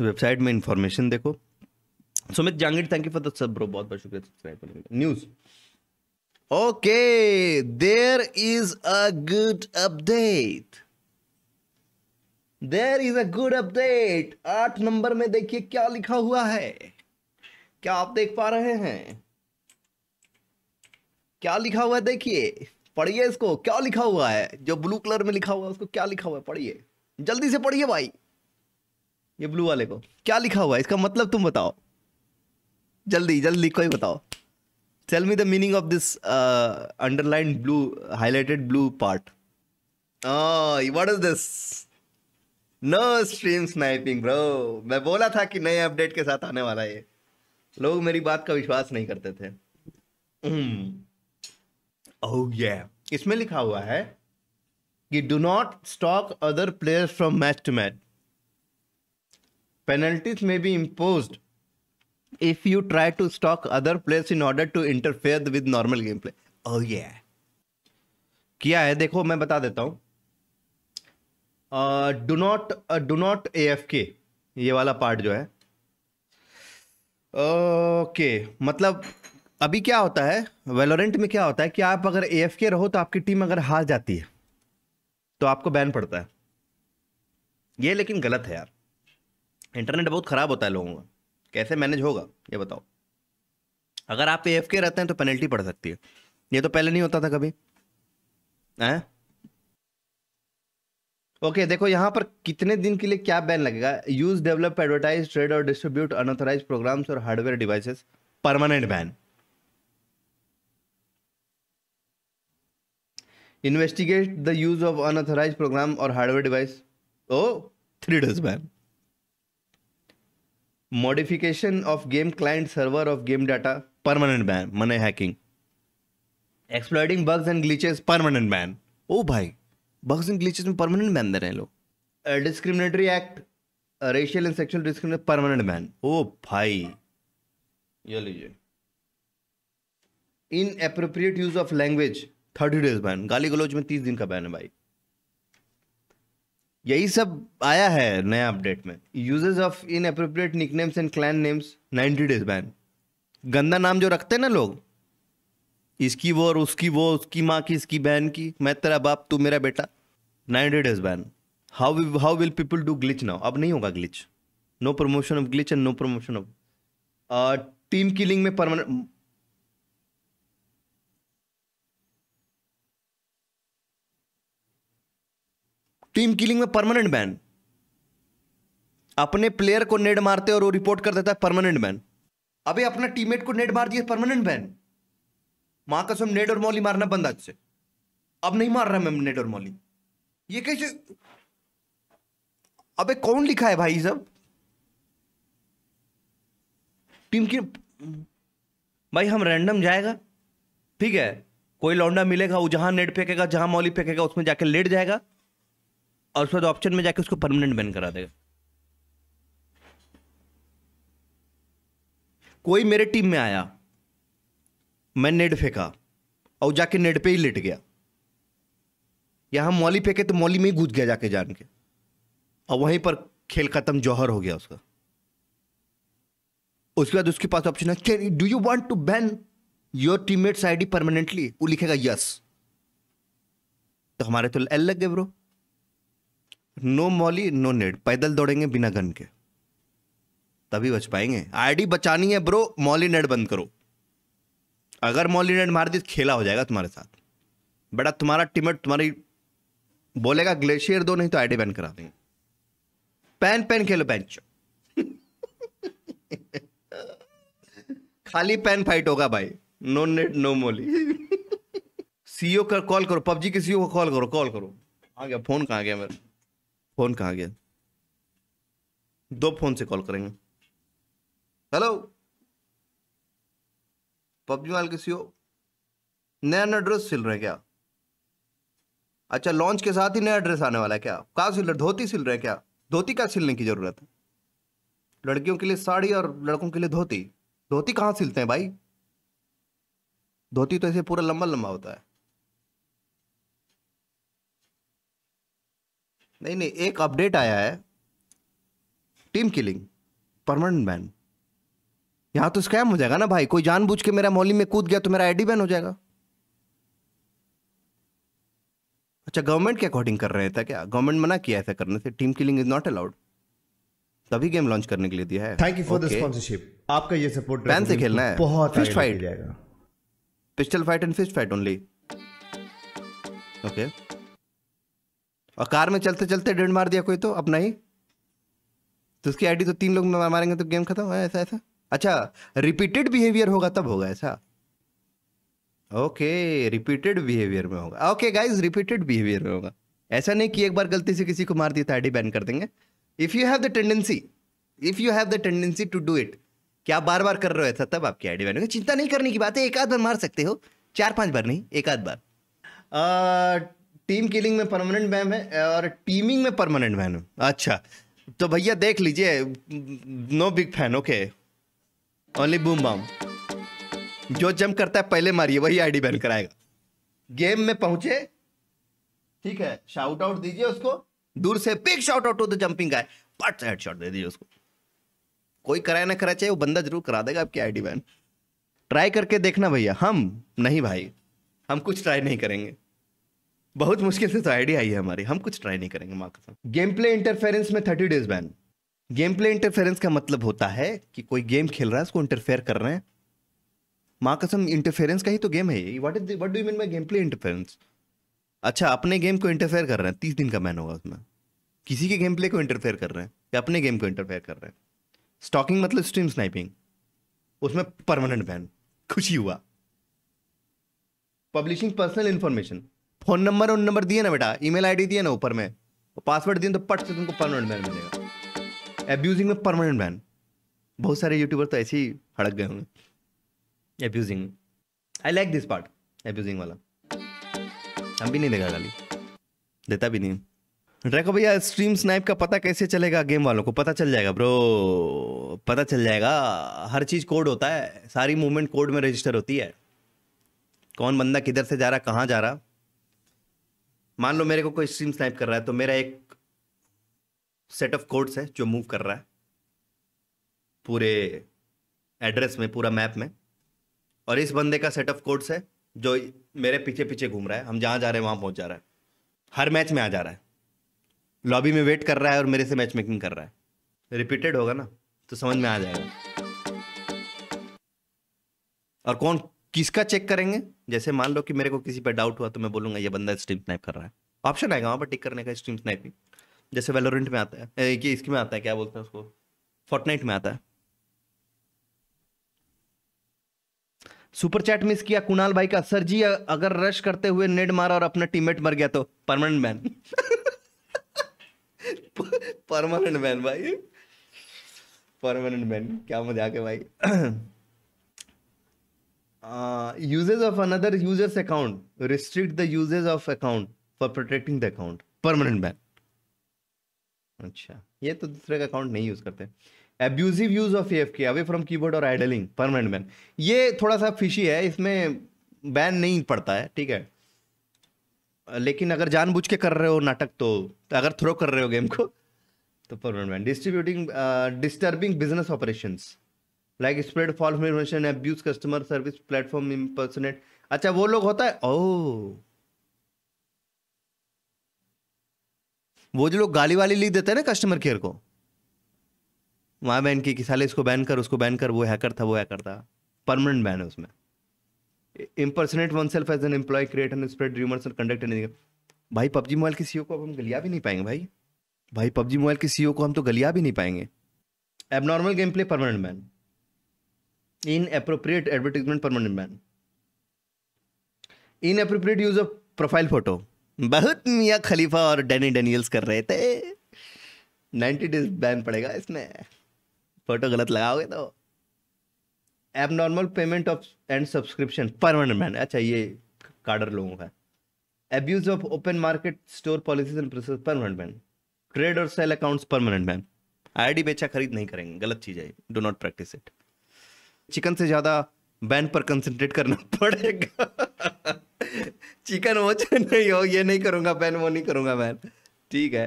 Website में information देखो Sumit Jangid thank you for the sub bro बहुत बहुत शुक्रिया सब्सक्राइब करने का news okay there is a good update there is a good update आठ नंबर में देखिए क्या लिखा हुआ है क्या आप देख पा रहे हैं क्या लिखा हुआ है देखिए पढ़िए इसको क्या लिखा हुआ है जो ब्लू कलर में लिखा हुआ है उसको क्या लिखा हुआ है पढ़िए जल्दी से पढ़िए भाई ये ब्लू वाले को क्या लिखा हुआ है इसका मतलब तुम बताओ जल्दी जल्दी कोई बताओ tell me the meaning of this underline blue highlighted blue part what is this no stream sniping bro मैं बोला था कि नए अपडेट के साथ आने वाला है लोग मेरी बात का विश्वास नहीं करते थे ओह hmm. oh, yeah. इसमें लिखा हुआ है कि do not stalk other players from match to match Penalties may be imposed if you try to stalk other players in order to interfere with normal gameplay. Oh yeah. क्या है देखो मैं बता देता हूं do not do not A F K ये वाला part जो है ओके uh, uh okay. मतलब अभी क्या होता है वेलोरेंट में क्या होता है कि आप अगर ए एफ के रहो तो आपकी टीम अगर हार जाती है तो आपको बैन पड़ता है ये लेकिन गलत है यार इंटरनेट बहुत ख़राब होता है लोगों का कैसे मैनेज होगा ये बताओ अगर आप एफ के रहते हैं तो पेनल्टी पड़ सकती है ये तो पहले नहीं होता था कभी हैं ओके okay, देखो यहाँ पर कितने दिन के लिए क्या बैन लगेगा यूज डेवलप एडवर्टाइज ट्रेड और डिस्ट्रीब्यूट अनऑथोराइज प्रोग्राम्स और hardware devices permanent ban investigate the use of unauthorised program और हार्डवेयर डिवाइस ओ three days ban modification of game client server of game data permanent ban मन hacking exploiting bugs and glitches permanent ban ओ भाई bugs and glitches में permanent ban दे रहे हैं लोग discriminatory act racial and sexual discriminate permanent ban ओ भाई ये लीजिए inappropriate use of language thirty days ban गाली गलोज में तीस दिन का बैन है भाई यही सब आया है नया अपडेट में usages of inappropriate nicknames and clan names ninety days ban गंदा नाम जो रखते हैं ना लोग इसकी वो और उसकी वो उसकी माँ की इसकी बहन की मैं तेरा बाप तू मेरा बेटा ninety days ban how how will people do glitch now अब नहीं होगा glitch no promotion of glitch and no promotion of team killing में परमानेंट टीम किलिंग में परमानेंट बैन अपने प्लेयर को नेट मारते और वो रिपोर्ट कर देता है परमानेंट बैन अबे अपना टीममेट को नेट मार दिया परमानेंट बैन का कसम नेट और मौली मारना बंद आज से अब नहीं मार रहा मैं नेट और मौली ये कैसे अबे कौन लिखा है भाई सब टीम की भाई हम रैंडम जाएगा ठीक है कोई लौंडा मिलेगा वो जहां नेट फेंकेगा जहां मौली फेंकेगा उसमें जाके लेट जाएगा और उसके बाद ऑप्शन में जाके उसको परमानेंट बैन करा देगा कोई मेरे टीम में आया मैं नेट फेंका और जाके नेट पे ही लेट गया यहां मौली फेंके तो मौली में ही कूद गया जाके जान के और वहीं पर खेल खत्म जौहर हो गया उसका उसके बाद उसके पास ऑप्शन है do you want to ban your teammates ID permanently वो लिखेगा यस तो हमारे तो एल लग गए bro no molly no nade पैदल दौड़ेंगे बिना गन के तभी बच पाएंगे आईडी बचानी है ब्रो मॉली नेड बंद करो अगर मॉली नेड मार दी खेला हो जाएगा तुम्हारे साथ बेटा तुम्हारा टीममेट तुम्हारी बोलेगा ग्लेशियर दो नहीं तो आईडी बैन करा देंगे पैन पैन खेलो बेंच खाली पैन फाइट होगा भाई no nade no molly CEO का कर, कॉल करो पबजी के सीओ e को कॉल करो कॉल करो आ गया फोन कहाँ गया मेरा फोन कहाँ गया दो फोन से कॉल करेंगे हेलो पबजी मोबाइल किसी हो नया नया ड्रेस सिल रहे हैं क्या अच्छा लॉन्च के साथ ही नया ड्रेस आने वाला है क्या कहाँ सिल रहे धोती सिल रहे हैं क्या धोती क्या सिलने की ज़रूरत है लड़कियों के लिए साड़ी और लड़कों के लिए धोती धोती कहाँ सिलते हैं भाई धोती तो ऐसे पूरा लंबा लंबा होता है नहीं नहीं एक अपडेट आया है टीम किलिंग परमानेंट बैन यहां तो स्कैम हो जाएगा ना भाई कोई जानबूझ के मेरा मोहल्ली में कूद गया तो मेरा आईडी बैन हो जाएगा अच्छा गवर्नमेंट के अकॉर्डिंग कर रहे थे क्या गवर्नमेंट मना किया ऐसा करने से team killing is not allowed तभी गेम लॉन्च करने के लिए दिया है thank you for the sponsorship आपका ये सपोर्ट बैन से खेलना है बहुत fist fight pistol fight and fist fight only okay okay. और कार में चलते चलते डेंट मार दिया कोई तो अपना ही तो उसकी आईडी तो तीन लोग मारेंगे तो गेम खत्म है हाँ, ऐसा ऐसा अच्छा रिपीटेड बिहेवियर होगा तब होगा ऐसा ओके रिपीटेड बिहेवियर में होगा ओके गाइज रिपीटेड बिहेवियर में होगा ऐसा नहीं कि एक बार गलती से किसी को मार दिया तो आईडी बैन कर देंगे if you have the tendency if you have the tendency to do it क्या बार बार कर रहे हो ऐसा तब आपकी आईडी बैन होगी चिंता नहीं करने की बात है एक आध बार मार सकते हो चार पांच बार नहीं एक आध बार टीम किलिंग में परमानेंट बैम है और टीमिंग में परमानेंट बैम अच्छा तो भैया देख लीजिए no big fan okay only boom bam जो जम करता है पहले मारिए वही आईडी बैन कराएगा गेम में पहुंचे ठीक है शाउट आउट दीजिए उसको दूर से बिग शाउट आउट हो तो जंपिंग का पट से हेडशॉट दे दीजिए उसको कोई कराए ना कराए चाहिए वो बंदा जरूर करा देगा आपकी आईडी बैन ट्राई करके देखना भैया हम नहीं भाई हम कुछ ट्राई नहीं करेंगे बहुत मुश्किल से तो आइडिया आई है हमारी हम कुछ ट्राई नहीं करेंगे माकसम गेम प्ले इंटरफेरेंस में thirty days ban game play interference का मतलब होता है कि कोई गेम खेल रहा है उसको इंटरफेयर कर रहे हैं माँ कसम इंटरफेरेंस का ही तो गेम है ये what is what do mean by game play interference अच्छा अपने गेम को इंटरफेयर कर रहे हैं तीस दिन का बैन होगा उसमें किसी के गेम प्ले को इंटरफेयर कर रहे हैं या अपने गेम को इंटरफेयर कर रहे हैं स्टॉकिंग मतलब स्ट्रीम स्नाइपिंग उसमें परमानेंट बैन खुशी हुआ publishing personal information phone number और नंबर दिए ना बेटा ईमेल आईडी दिए ना ऊपर में पासवर्ड दिए तो पट से तुमको परमानेंट बैन मिलेगा एब्यूजिंग में परमानेंट बैन बहुत सारे यूट्यूबर तो ऐसे ही हड़क गए होंगे abusing I like this part abusing वाला हम भी नहीं देगा गाली देता भी नहीं रेखो भैया स्ट्रीम स्नाइप का पता कैसे चलेगा गेम वालों को पता चल जाएगा ब्रो पता चल जाएगा हर चीज़ कोड होता है सारी मूवमेंट कोड में रजिस्टर होती है कौन बंदा किधर से जा रहा कहाँ जा रहा मान लो मेरे को कोई स्ट्रीम स्नाइप कर रहा है तो मेरा एक सेट ऑफ कोड्स है जो मूव कर रहा है पूरे एड्रेस में पूरा मैप में और इस बंदे का सेट ऑफ कोड्स है जो मेरे पीछे पीछे घूम रहा है हम जहाँ जा रहे हैं वहाँ पहुँच जा रहा है हर मैच में आ जा रहा है लॉबी में वेट कर रहा है और मेरे से मैच मेकिंग कर रहा है रिपीटेड होगा ना तो समझ में आ जाएगा और कौन किसका चेक करेंगे जैसे मान लो कि मेरे को किसी पर डाउट हुआ तो मैं बोलूंगा ये बंदा स्ट्रीम स्नैप कर रहा है ऑप्शन आएगा वहाँ पर टिक करने का स्ट्रीम स्नैप भी जैसे वेलोरेंट में आता है कि इसकी में आता है क्या बोलते हैं उसको फोर्टनाइट में आता है सुपर चैट मिस किया कुणाल भाई का सर जी अगर रश करते हुए नेड मारा और अपना टीममेट मर गया तो परमानेंट बैन परमानेंट बैन भाई परमानेंट बैन क्या मजा के भाई usages of another users account restrict the usage of account for protecting the account permanent ban अच्छा ये तो दूसरे का अकाउंट नहीं यूज करते abusive use of F K away from keyboard और आइडलिंग परमानेंट बैन ये थोड़ा सा फिशी है इसमें बैन नहीं पड़ता है ठीक है लेकिन अगर जानबूझ के कर रहे हो नाटक तो, तो अगर थ्रो कर रहे हो गेम को तो permanent ban distributing disturbing business operations like spread false information abuse customer service platform impersonate अच्छा वो लोग होता है ओ वो जो लोग गाली वाली लिख देते हैं ना कस्टमर केयर को वहां बैन की कि साले इसको बैन कर उसको बैन कर वो हैकर था वो हैकर था परमानेंट बैन है उसमें impersonate one self as an employ create and spread rumours conduct any भाई पबजी मोबाइल के सीईओ e को अब हम गलिया भी नहीं पाएंगे भाई भाई पबजी मोबाइल के सीईओ e को हम तो गलिया भी नहीं पाएंगे abnormal game play permanent ban inappropriate advertisement permanent ban inappropriate use of profile photo बहुत मिया खलीफा और डैनी डेनियल्स कर रहे थे नाइन्टी डेज बैन पड़ेगा इसमें फोटो गलत लगाओगे तो abnormal payment of and subscription permanent ban अच्छा ये कार्डर लोगों का abuse of open market store policies and process permanent ban trade और sell accounts permanent ban ID बेचा खरीद नहीं करेंगे गलत चीज़ है do not practice it chicken से ज़्यादा बैन पर कंसंट्रेट करना पड़ेगा चिकन वो नहीं हो ये नहीं करूंगा बैन वो नहीं करूंगा बैन ठीक है